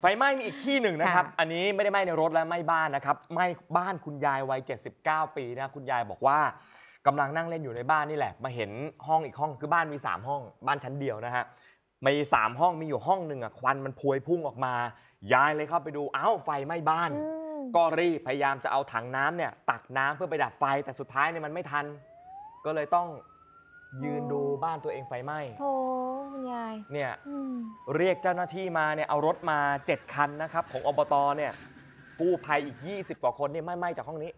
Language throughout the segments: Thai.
ไฟไหม้มีอีกที่หนึ่งนะครับ อันนี้ไม่ได้ไหม้ในรถและไหม้บ้านนะครับ ไหม้บ้านคุณยายวัย 79 ปีนะ คุณยายบอกว่ากำลังนั่งเล่นอยู่ในบ้านนี่แหละ มาเห็นห้องอีกห้องคือบ้านมี 3 ห้อง บ้านชั้นเดียวนะฮะมี3ห้องมีอยู่ห้องหนึ่งอะควันมันพวยพุ่งออกมายายเลยเข้าไปดูเอ้าไฟไหม้บ้านก็รีพยายามจะเอาถังน้ำเนี่ย ตักน้ำเพื่อไปดับไฟแต่สุดท้ายเนี่ยมันไม่ทัน ก็เลยต้องยืนดูบ้านตัวเองไฟไหม้โถคุณยายเนี่ยเรียกเจ้าหน้าที่มาเนี่ยเอารถมา 7 คันนะครับ ของอบตเนี่ยกู้ภัยอีก 20 กว่าคนเนี่ยไหม้จากห้องนี้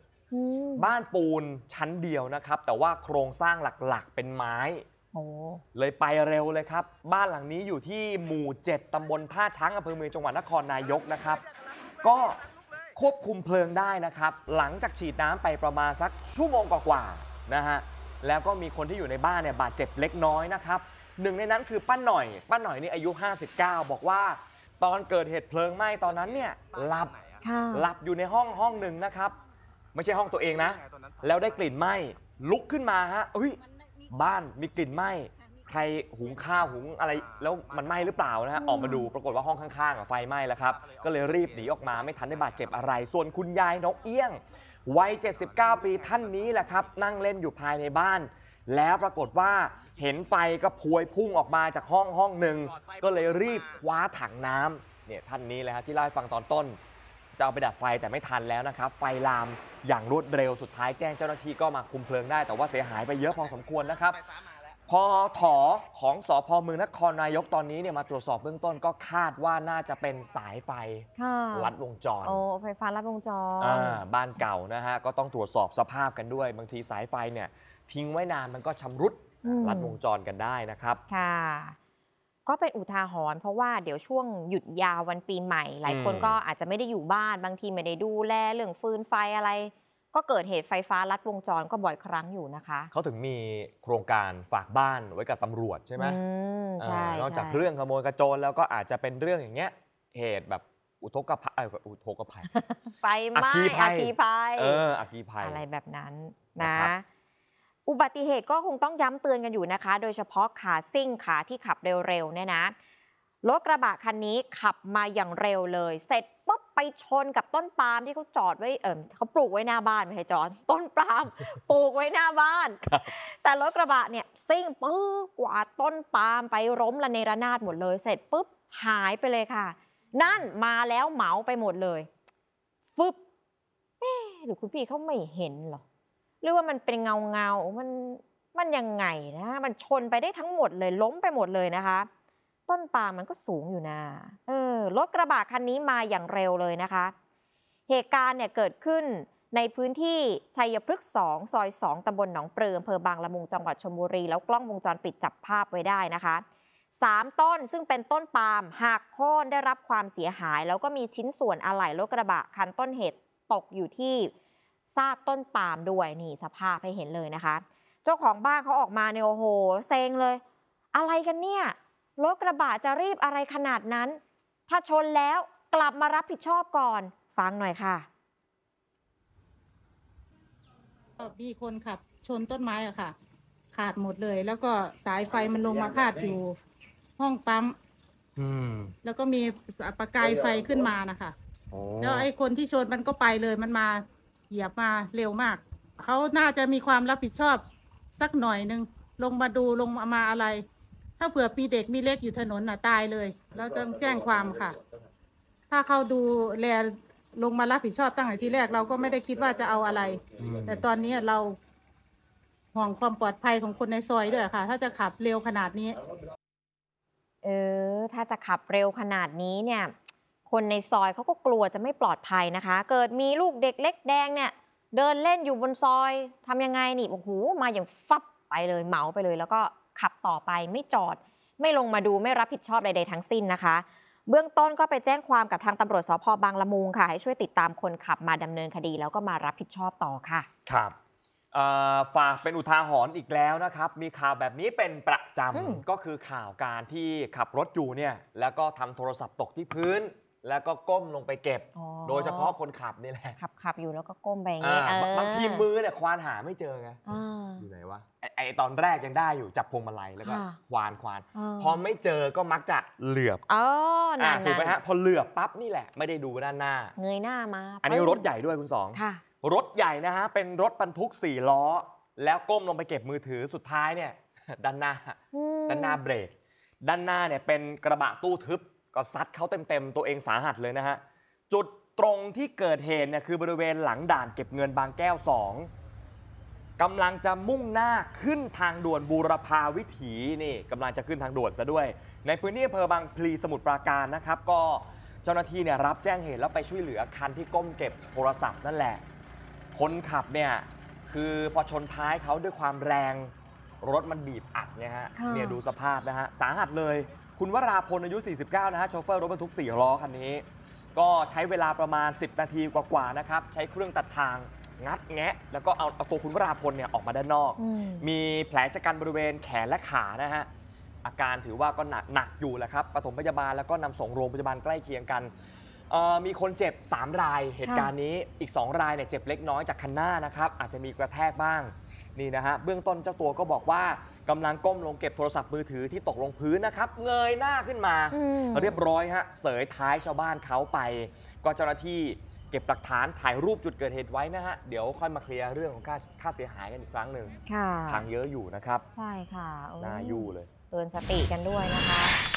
บ้านปูนชั้นเดียวนะครับ แต่ว่าโครงสร้างหลักๆเป็นไม้โอ้เลยไปเร็วเลยครับ บ้านหลังนี้อยู่ที่หมู่7ตำบลท่าช้างอำเภอเมืองจังหวัดนครนายกนะครับ ก็ควบคุมเพลิงได้นะครับ หลังจากฉีดน้ำไปประมาณสักชั่วโมงกว่าๆนะฮะแล้วก็มีคนที่อยู่ในบ้านเนี่ยบาดเจ็บเล็กน้อยนะครับ หนึ่งในนั้นคือป้าหน่อย ป้าหน่อยนี่อายุ 59 บอกว่า ตอนเกิดเหตุเพลิงไหม้ตอนนั้นเนี่ยหลับหลับอยู่ในห้องห้องหนึ่งนะครับ ไม่ใช่ห้องตัวเองนะ แล้วได้กลิ่นไหม้ลุกขึ้นมาฮะอุ้ยบ้านมีกลิ่นไหม้ใครหุงข้าวหุงอะไรแล้วมันไหม้หรือเปล่านะฮะออกมาดูปรากฏว่าห้องข้างๆไฟไหม้แล้วครับก็เลยรีบหนีออกมาไม่ทันได้บาดเจ็บอะไร ส่วนคุณยายน้องเอี้ยงวัย 79 ปีท่านนี้แหละครับ นั่งเล่นอยู่ภายในบ้าน แล้วปรากฏว่าเห็นไฟก็พวยพุ่งออกมาจากห้องห้องหนึ่ง ก็เลยรีบคว้าถังน้ำเนี่ยท่านนี้เลยครับที่เล่าให้ฟังตอนต้น จะเอาไปดับไฟแต่ไม่ทันแล้วนะครับ ไฟลามอย่างรวดเร็วสุดท้ายแจ้งเจ้าหน้าที่ก็มาคุมเพลิงได้ แต่ว่าเสียหายไปเยอะพอสมควรนะครับพอถอของสอพอเมืองนครนายกตอนนี้เนี่ยมาตรวจสอบเบื้องต้นก็คาดว่าน่าจะเป็นสายไฟลัดวงจรโอ้ไฟฟ้าลัดวงจรอ่าบ้านเก่านะฮะก็ต้องตรวจสอบสภาพกันด้วย บางทีสายไฟเนี่ย ทิ้งไว้นานมันก็ชำรุดลัดวงจรกันได้นะครับ ค่ะ ก็เป็นอุทาหรณ์เพราะว่าเดี๋ยวช่วงหยุดยาววันปีใหม่ หลายคนก็อาจจะไม่ได้อยู่บ้าน บางทีไม่ได้ดูแลเรื่องฟืนไฟอะไรก็เกิดเหตุไฟฟ้าลัดวงจรก็บ่อยครั้งอยู่นะคะเขาถึงมีโครงการฝากบ้านไว้กับตำรวจใช่ไหมใช่นอกจากเรื่องขโมยกระโจนแล้วก็อาจจะเป็นเรื่องอย่างเงี้ย เหตุแบบอุทกภัยอุทกภัยไฟไหม้อาคีภัยเอออาคีภัยอะไรแบบนั้นนะอุบัติเหตุก็คงต้องย้ำเตือนกันอยู่นะคะ โดยเฉพาะขาซิ่งขาที่ขับเร็วๆเนี่ยนะรถกระบะคันนี้ขับมาอย่างเร็วเลย เสร็จปุ๊บไปชนกับต้นปาล์มที่เขาจอดไว้เออเขาปลูกไว้หน้าบ้านไม่ใช่จอดต้นปาล์มปลูกไว้หน้าบ้าน แต่รถกระบะเนี่ยซิ่งปื้อกว่าต้นปาล์มไปล้มระเนระนาดหมดเลยเสร็จปุ๊บหายไปเลยค่ะ นั่นมาแล้วเหมาไปหมดเลยฟึบเอ๊หรือคุณพี่เขาไม่เห็นหรอหรือว่ามันเป็นเงาเงามันมันยังไงนะ มันชนไปได้ทั้งหมดเลยล้มไปหมดเลยนะคะ ต้นปาล์มมันก็สูงอยู่นะเออรถกระบะคันนี้มาอย่างเร็วเลยนะคะ เหตุการณ์เนี่ยเกิดขึ้นในพื้นที่ชัยพฤกษ์ 2 ซอย 2ตำบลหนองเปลืออำเภอบางละมุง จังหวัดชลบุรี แล้วกล้องวงจรปิดจับภาพไว้ได้นะคะสามต้นซึ่งเป็นต้นปาล์มหักโค่นได้รับความเสียหาย แล้วก็มีชิ้นส่วนอะไหล่รถกระบะคันต้นเหตุตกอยู่ที่ซากต้นปาล์มด้วยนี่สภาพให้เห็นเลยนะคะเจ้าของบ้านเขาออกมาเนี่ยโอ้โห เซ็งเลย อะไรกันเนี่ยรถกระบะจะรีบอะไรขนาดนั้นถ้าชนแล้วกลับมารับผิดชอบก่อน ฟังหน่อยค่ะ มีคนขับชนต้นไม้อะค่ะ ขาดหมดเลย แล้วก็สายไฟมันลงมาพาดอยู่ห้องปั๊มแล้วก็มีประกายไฟขึ้นมานะคะแล้วไอ้คนที่ชนมันก็ไปเลยมันมา เหยียบมาเร็วมาก เขาน่าจะมีความรับผิดชอบสักหน่อยหนึ่งลงมาดูลงมาอะไรถ้าเผื่อมีเด็กมีเล็กอยู่ถนนน่ะตายเลย เราต้องแจ้งความค่ะ ถ้าเขาดูแลลงมารับผิดชอบตั้งแต่ที่แรกเราก็ไม่ได้คิดว่าจะเอาอะไร แต่ตอนนี้เรา ห่วงความปลอดภัยของคนในซอยด้วยค่ะ ถ้าจะขับเร็วขนาดนี้เออ ถ้าจะขับเร็วขนาดนี้เนี่ย คนในซอยเขาก็กลัวจะไม่ปลอดภัยนะคะ เกิดมีลูกเด็กเล็กแดงเนี่ย เดินเล่นอยู่บนซอยทำยังไงนี่โอ้โหมาอย่างฟับไปเลยเหมาไปเลยแล้วก็ขับต่อไปไม่จอดไม่ลงมาดูไม่รับผิดชอบใดๆทั้งสิ้นนะคะ เบื้องต้นก็ไปแจ้งความกับทางตำรวจสพบางละมุงค่ะให้ช่วยติดตามคนขับมาดำเนินคดี แล้วก็มารับผิดชอบต่อค่ะครับฝากเป็นอุทาหรณ์อีกแล้วนะครับ มีข่าวแบบนี้เป็นประจำก็คือข่าวการที่ขับรถอยู่เนี่ยแล้วก็ทำโทรศัพท์ตกที่พื้นแล้วก็ก้มลงไปเก็บ โดยเฉพาะคนขับนี่แหละขับขับอยู่แล้วก็ก้มไปอย่างนี้บางทีมือเนี่ยควานหาไม่เจอไงอยู่ไหนวะไอตอนแรกยังได้อยู่จับพวงมาลัยแล้วก็ควานควานพอไม่เจอก็มักจะเหลือบอ๋อนัถูกไหมฮะพอเหลือบปั๊บนี่แหละไม่ได้ดูด้านหน้าเงยหน้ามาอันนี้รถใหญ่ด้วยคุณสองรถใหญ่นะฮะ เป็นรถบรรทุก4ล้อ แล้วก้มลงไปเก็บมือถือสุดท้ายเนี่ย ด้านหน้าด้านหน้าเบรก ด้านหน้าเนี่ยเป็นกระบะตู้ทึบก็ซัดเขาเต็มๆ ตัวเองสาหัสเลยนะฮะ จุดตรงที่เกิดเหตุเนี่ยคือบริเวณหลังด่านเก็บเงินบางแก้ว 2 กำลังจะมุ่งหน้าขึ้นทางด่วนบูรพาวิถีนี่กำลังจะขึ้นทางด่วนซะด้วย ในพื้นที่อำเภอบางพลีสมุทรปราการนะครับ ก็เจ้าหน้าที่เนี่ยรับแจ้งเหตุแล้วไปช่วยเหลือคันที่ก้มเก็บโทรศัพท์นั่นแหละ คนขับเนี่ยคือพอชนท้ายเขาด้วยความแรงรถมันบีบอัดเนี่ยฮะเนี่ยดูสภาพนะฮะสาหัสเลยคุณวราพลอายุ 49 นะฮะ โชเฟอร์รถบรรทุก4ล้อคันนี้ ก็ใช้เวลาประมาณ 10 นาทีกว่าๆนะครับ ใช้เครื่องตัดทางงัด แงะ แล้วก็เอาเอาตัวคุณวราพลเนี่ยออกมาด้านนอกอมมีแผลชะกันบริเวณแขนและขานะฮะ อาการถือว่าก็หนักหนักอยู่แหละครับปฐมพยาบาลแล้วก็นำส่งโรงพยาบาลใกล้เคียงกัน มีคนเจ็บ3 ราย เหตุการณ์นี้อีก 2 รายเนี่ยเจ็บเล็กน้อยจากคันหน้านะครับ อาจจะมีกระแทกบ้างนี่นะฮะเบื้องต้นเจ้าตัวก็บอกว่ากำลังก้มลงเก็บโทรศัพท์มือถือที่ตกลงพื้นนะครับ เงยหน้าขึ้นมา เรียบร้อยฮะ เสยท้ายชาวบ้านเขาไป ก็เจ้าหน้าที่เก็บหลักฐานถ่ายรูปจุดเกิดเหตุไว้นะฮะ เดี๋ยวค่อยมาเคลียร์เรื่องของค่าค่าเสียหายกันอีกครั้งหนึ่งทางเยอะอยู่นะครับ ใช่ค่ะน่าอยู่เลย เตือนสติกันด้วยนะคะ